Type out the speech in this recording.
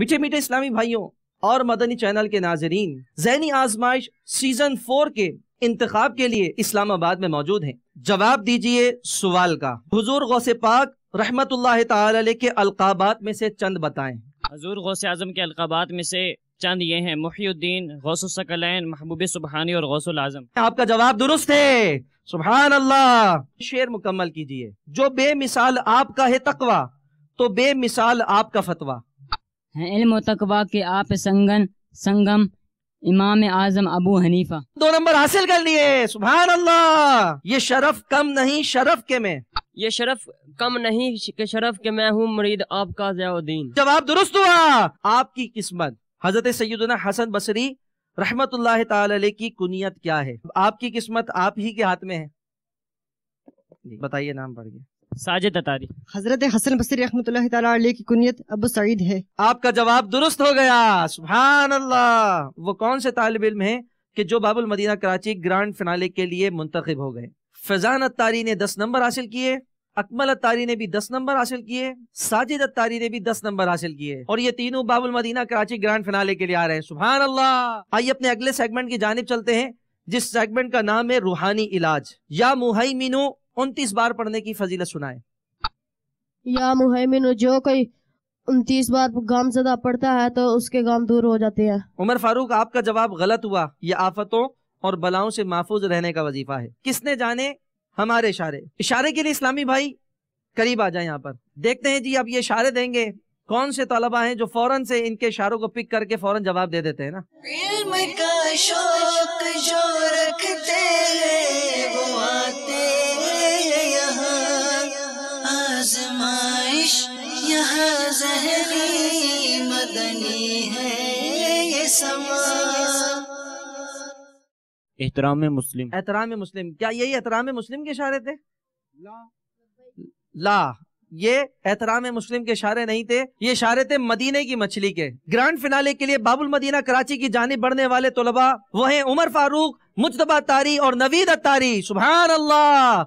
मीठे मीठे इस्लामी भाइयों और मदनी चैनल के नाजरीन जहनी आजमाइश सीजन फोर के इंतखाब के लिए इस्लामाबाद में मौजूद हैं जवाब दीजिए सवाल का हजूर गौसे पाक रहमत के अलकाबात में से चंद बताए हजूर गौसे आजम के अलकाबात में से चंद ये हैं मुहीउद्दीन गौसुलसकलैन महबूब सुबहानी और गौसल आजम आपका जवाब दुरुस्त है सुबहान अल्लाह शेर मुकम्मल कीजिए जो बेमिसाल आपका है तकवा तो बेमिसाल आपका फतवा हैं इल्म तकवा के आप संगन संगम इमाम आजम अबू हनीफा दो नंबर हासिल कर लिए सुबह अल्लाह ये शरफ कम नहीं शरफ के में ये शरफ कम नहीं के शरफ के मैं हूँ मुरीद आपका जयाउद्दीन जवाब दुरुस्त हुआ आपकी किस्मत हजरत सैदना हसन बसरी रहमत की कुनियत क्या है आपकी किस्मत आप ही के हाथ में है बताइए नाम पढ़ गया साजिद अतारी हजरत हसन बसरी रहमत की कुनियत अब सईद है आपका जवाब दुरुस्त हो गया सुबहान अल्लाह वो कौन से तालब इम है कि जो बाबुल मदीना कराची ग्रांड फिनाले के लिए मुंतखब हो गए फैजान अतारी ने दस नंबर हासिल किए अकमल अतारी ने भी दस नंबर हासिल किए साजिद अतारी ने भी दस नंबर हासिल किए और ये तीनों बाबुल मदीना कराची ग्रांड फिनाले के लिए आ रहे हैं सुबहान अल्लाह आइए अपने अगले सेगमेंट की जानब चलते हैं जिस सेगमेंट का नाम है रूहानी इलाज या मुहिमिनू उनतीस बार पढ़ने की फजीलत सुनाए या मुहैमिन जो कोई उनतीस बार गाम सदा पड़ता है तो उसके गाम दूर हो जाते हैं उमर फारूक आपका जवाब गलत हुआ ये आफतों और बलाओं से महफूज रहने का वजीफा है किसने जाने हमारे इशारे इशारे के लिए इस्लामी भाई करीब आ जाए यहाँ पर देखते हैं जी अब ये इशारे देंगे कौन से तलबा हैं जो फौरन से इनके इशारों को पिक करके फौरन जवाब दे देते हैं ना इल्म का शौक जो रखते हैं यहाँ जहरी मदनी है ये समा एहतराम मुस्लिम एहतराम मुस्लिम क्या यही एहतराम मुस्लिम के इशारे थे ला ये एहतराम मुस्लिम के इशारे नहीं थे ये इशारे थे मदीने की मछली के ग्रैंड फिनाले के लिए बाबुल मदीना कराची की जानब बढ़ने वाले तलबा वह उमर फारूक मुशतबा तारी और नवीद अतारी सुबह अल्लाह